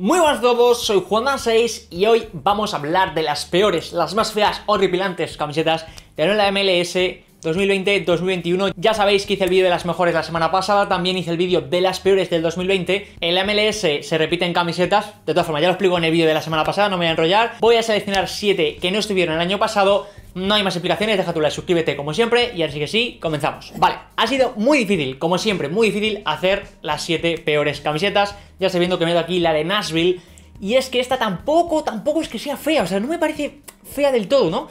Muy buenas a todos, soy Juanma6 y hoy vamos a hablar de las peores, las más feas, horripilantes camisetas de la MLS 2020-2021. Ya sabéis que hice el vídeo de las mejores la semana pasada, también hice el vídeo de las peores del 2020. En la MLS se repiten camisetas, de todas formas ya lo explico en el vídeo de la semana pasada, no me voy a enrollar. Voy a seleccionar 7 que no estuvieron el año pasado no hay más explicaciones, deja tu like, suscríbete como siempre y así que sí, comenzamos. Vale, ha sido muy difícil, como siempre, muy difícil hacer las 7 peores camisetas. Ya sabiendo que me he aquí la de Nashville. Y es que esta tampoco, tampoco es que sea fea, o sea, no me parece fea del todo, ¿no?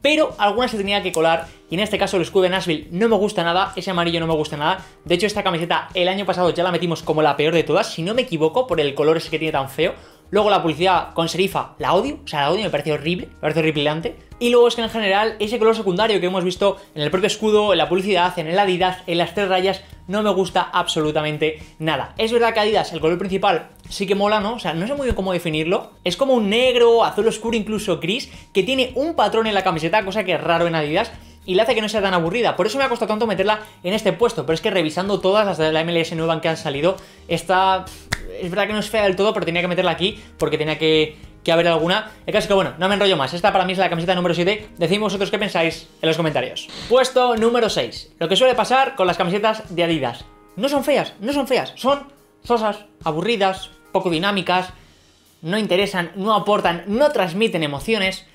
Pero alguna se tenía que colar, y en este caso el escudo de Nashville no me gusta nada, ese amarillo no me gusta nada. De hecho, esta camiseta el año pasado ya la metimos como la peor de todas, si no me equivoco, por el color ese que tiene tan feo. Luego la publicidad con Serifa la odio, o sea, la odio, me parece horrible, me parece horripilante. Y luego es que en general ese color secundario que hemos visto en el propio escudo, en la publicidad, en el Adidas, en las tres rayas, no me gusta absolutamente nada. Es verdad que Adidas, el color principal, sí que mola, ¿no? O sea, no sé muy bien cómo definirlo. Es como un negro, azul oscuro, incluso gris, que tiene un patrón en la camiseta, cosa que es raro en Adidas y le hace que no sea tan aburrida. Por eso me ha costado tanto meterla en este puesto, pero es que revisando todas las de la MLS nueva que han salido, está es verdad que no es fea del todo, pero tenía que meterla aquí porque tenía que, haber alguna. El caso es que, bueno, no me enrollo más. Esta para mí es la camiseta número 7. Decidme vosotros qué pensáis en los comentarios. Puesto número 6. Lo que suele pasar con las camisetas de Adidas. No son feas, no son feas. Son sosas, aburridas, poco dinámicas, no interesan, no aportan, no transmiten emociones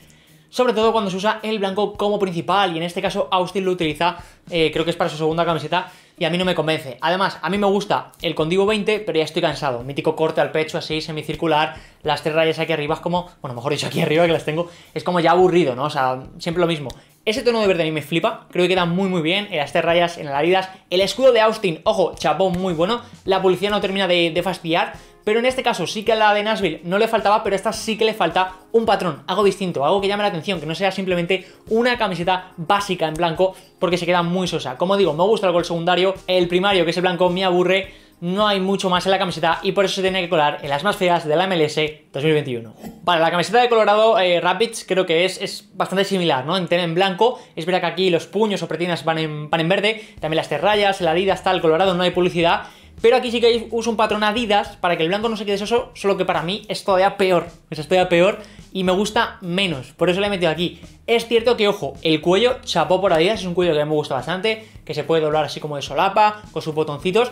sobre todo cuando se usa el blanco como principal y en este caso Austin lo utiliza, eh, creo que es para su segunda camiseta y a mí no me convence. Además, a mí me gusta el Condivo 20, pero ya estoy cansado. Mítico corte al pecho, así, semicircular, las tres rayas aquí arriba es como, bueno, mejor dicho, aquí arriba que las tengo, es como ya aburrido, ¿no? O sea, siempre lo mismo. Ese tono de verde a mí me flipa, creo que queda muy muy bien en las tres rayas, en las heridas. El escudo de Austin, ojo, chapón muy bueno. La policía no termina de fastidiar, pero en este caso sí que a la de Nashville no le faltaba, pero a esta sí que le falta un patrón, algo distinto, algo que llame la atención, que no sea simplemente una camiseta básica en blanco, porque se queda muy sosa. Como digo, me gusta el secundario, el primario, que es el blanco, me aburre, no hay mucho más en la camiseta y por eso se tiene que colar en las más feas de la MLS 2021. Vale, la camiseta de Colorado eh, Rapids creo que es, bastante similar, ¿no? en blanco, es verdad que aquí los puños o pretinas van en, verde, también las terrayas, la está tal, Colorado no hay publicidad pero aquí sí que uso un patrón Adidas para que el blanco no se quede eso solo que para mí es todavía peor. es todavía peor y me gusta menos. Por eso le he metido aquí. Es cierto que, ojo, el cuello chapó por Adidas. Es un cuello que a mí me gusta bastante, que se puede doblar así como de solapa, con sus botoncitos.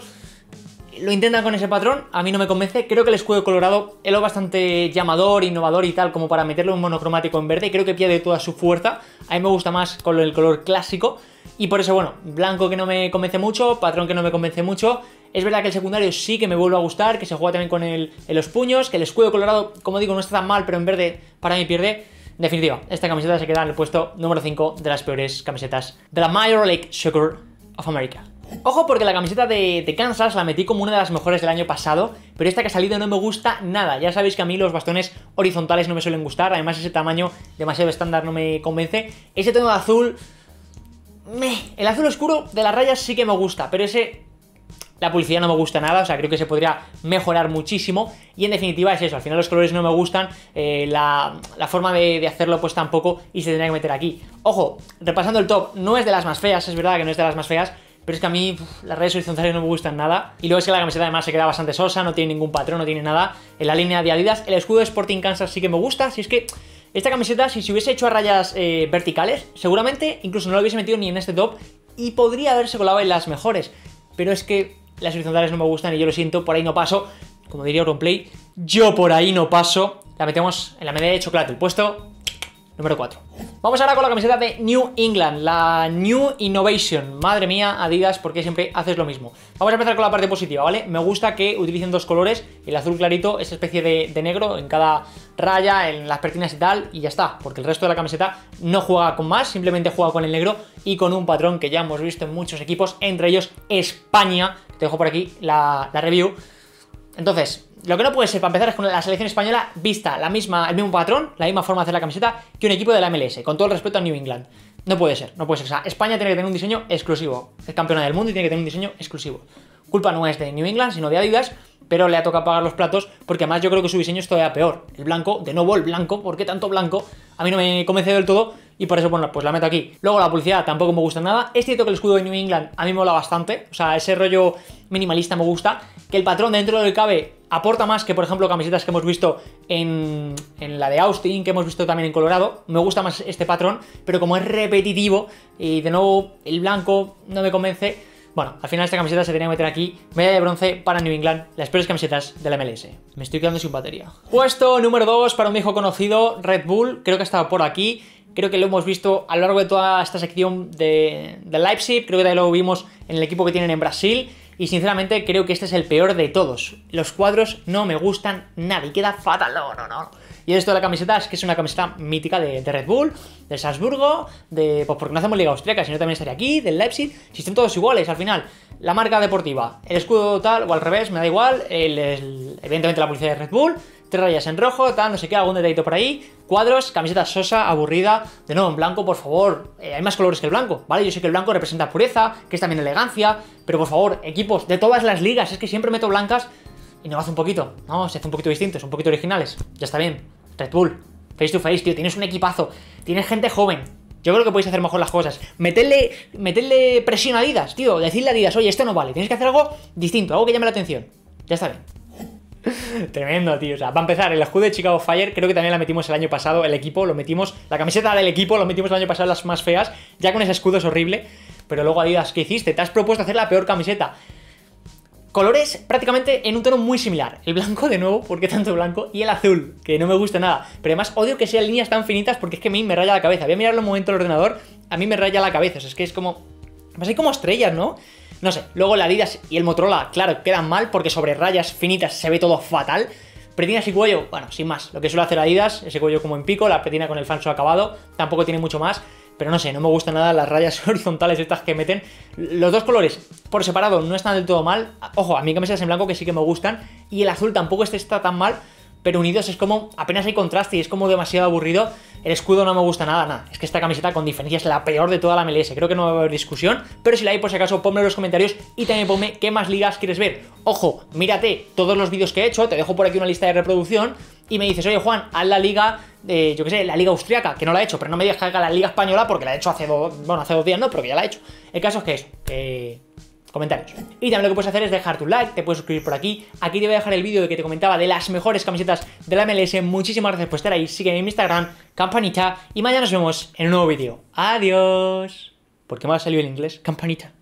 Lo intentan con ese patrón, a mí no me convence. Creo que el escudo colorado es lo bastante llamador, innovador y tal, como para meterle un monocromático en verde. Creo que pierde toda su fuerza. A mí me gusta más con el color clásico. Y por eso, bueno, blanco que no me convence mucho, patrón que no me convence mucho es verdad que el secundario sí que me vuelve a gustar, que se juega también con los puños, que el escudo colorado, como digo, no está tan mal, pero en verde para mí pierde. En definitiva, esta camiseta se queda en el puesto número 5 de las peores camisetas de la Major League Soccer of America. Ojo porque la camiseta de, de, Kansas la metí como una de las mejores del año pasado, pero esta que ha salido no me gusta nada. Ya sabéis que a mí los bastones horizontales no me suelen gustar, además ese tamaño demasiado estándar no me convence. Ese tono de azul... Meh. El azul oscuro de las rayas sí que me gusta, pero ese la publicidad no me gusta nada, o sea, creo que se podría mejorar muchísimo. Y en definitiva es eso, al final los colores no me gustan, eh, la, forma de, hacerlo pues tampoco y se tendría que meter aquí. Ojo, repasando el top, no es de las más feas, es verdad que no es de las más feas, pero es que a mí las redes horizontales no me gustan nada. Y luego es que la camiseta además se queda bastante sosa, no tiene ningún patrón, no tiene nada. En la línea de Adidas, el escudo de Sporting Kansas sí que me gusta, si es que... Esta camiseta, si se hubiese hecho a rayas eh, verticales, seguramente incluso no lo hubiese metido ni en este top y podría haberse colado en las mejores. Pero es que las horizontales no me gustan y yo lo siento, por ahí no paso. Como diría Auronplay, yo por ahí no paso. La metemos en la medalla de chocolate, el puesto número 4. Vamos ahora con la camiseta de New England, la New Innovation. Madre mía, Adidas, ¿por qué siempre haces lo mismo. Vamos a empezar con la parte positiva, ¿vale? Me gusta que utilicen dos colores, el azul clarito, esa especie de, negro en cada raya, en las pertinas y tal, y ya está, porque el resto de la camiseta no juega con más, simplemente juega con el negro y con un patrón que ya hemos visto en muchos equipos, entre ellos España, te dejo por aquí la review. Entonces, lo que no puede ser, para empezar, es con la selección española vista la misma, el mismo patrón, la misma forma de hacer la camiseta que un equipo de la MLS, con todo el respeto a New England. No puede ser, no puede ser. España tiene que tener un diseño exclusivo. Es campeona del mundo y tiene que tener un diseño exclusivo. Culpa no es de New England, sino de Adidas, pero le ha tocado pagar los platos porque además yo creo que su diseño es todavía peor. El blanco, de nuevo el blanco, ¿por qué tanto blanco? A mí no me convence del todo y por eso, bueno, pues la meto aquí. Luego la publicidad tampoco me gusta nada. Es cierto que el escudo de New England a mí me mola bastante, o sea, ese rollo minimalista me gusta. Que el patrón dentro del cabe aporta más que, por ejemplo, camisetas que hemos visto en, la de Austin, que hemos visto también en Colorado. Me gusta más este patrón, pero como es repetitivo y de nuevo el blanco no me convence, bueno, al final esta camiseta se tenía que meter aquí. Medalla de bronce para New England, las peores camisetas de la MLS. Me estoy quedando sin batería. Puesto número 2 para un hijo conocido, Red Bull. Creo que ha estado por aquí. Creo que lo hemos visto a lo largo de toda esta sección de, de Leipzig. Creo que también lo vimos en el equipo que tienen en Brasil y sinceramente creo que este es el peor de todos. Los cuadros no me gustan nada y queda fatal, no, no, no. Y esto de la camiseta es que es una camiseta mítica de, Red Bull, de Salzburgo, de, pues porque no hacemos liga austriaca, sino también estaría aquí, del Leipzig, si están todos iguales al final. La marca deportiva, el escudo tal o al revés, me da igual, el, evidentemente la publicidad de Red Bull, tres rayas en rojo, tal, no sé qué, algún detallito por ahí, cuadros, camiseta sosa, aburrida, de nuevo en blanco, por favor, eh, hay más colores que el blanco, ¿vale? Yo sé que el blanco representa pureza, que es también elegancia, pero por favor, equipos de todas las ligas, es que siempre meto blancas y no hace un poquito, ¿no? Se hace un poquito distinto, es un poquito originales, ya está bien, Red Bull, face to face, tío, tienes un equipazo, tienes gente joven, yo creo que podéis hacer mejor las cosas. Meterle, meterle presión a Adidas, tío. Decirle a Adidas, oye, esto no vale. Tienes que hacer algo distinto, algo que llame la atención. Ya está bien. Tremendo, tío. O sea, va a empezar, el escudo de Chicago Fire, creo que también la metimos el año pasado, el equipo, lo metimos, la camiseta del equipo, lo metimos el año pasado, las más feas, ya con ese escudo es horrible. Pero luego Adidas, ¿qué hiciste? Te has propuesto hacer la peor camiseta. Colores prácticamente en un tono muy similar. El blanco de nuevo, porque tanto blanco, y el azul, que no me gusta nada. Pero además odio que sean líneas tan finitas porque es que a mí me raya la cabeza. Voy a mirarlo un momento el ordenador, a mí me raya la cabeza. O sea, es que es como... Así como estrellas, ¿no? No sé, luego la Adidas y el Motorola, claro, quedan mal porque sobre rayas finitas se ve todo fatal. Pretinas y cuello, bueno, sin más. Lo que suele hacer Adidas, ese cuello como en pico, la pretina con el falso acabado, tampoco tiene mucho más. Pero no sé, no me gustan nada las rayas horizontales estas que meten. Los dos colores por separado no están del todo mal. Ojo, a mí camisetas en blanco que sí que me gustan. Y el azul tampoco este está tan mal pero unidos es como apenas hay contraste y es como demasiado aburrido. El escudo no me gusta nada, nada. Es que esta camiseta con diferencia es la peor de toda la MLS. Creo que no va a haber discusión, pero si la hay, por si acaso, ponme en los comentarios y también ponme qué más ligas quieres ver. Ojo, mírate todos los vídeos que he hecho, te dejo por aquí una lista de reproducción y me dices, oye Juan, haz la liga, de yo qué sé, la liga austriaca, que no la he hecho, pero no me digas que haga la liga española porque la he hecho hace dos, bueno, hace dos días no, que ya la he hecho. El caso es que eso, que comentarios. Y también lo que puedes hacer es dejar tu like, te puedes suscribir por aquí. Aquí te voy a dejar el vídeo que te comentaba de las mejores camisetas de la MLS. Muchísimas gracias por estar ahí. Sígueme en Instagram, campanita. Y mañana nos vemos en un nuevo vídeo. Adiós. ¿Por qué me ha salido el inglés? Campanita.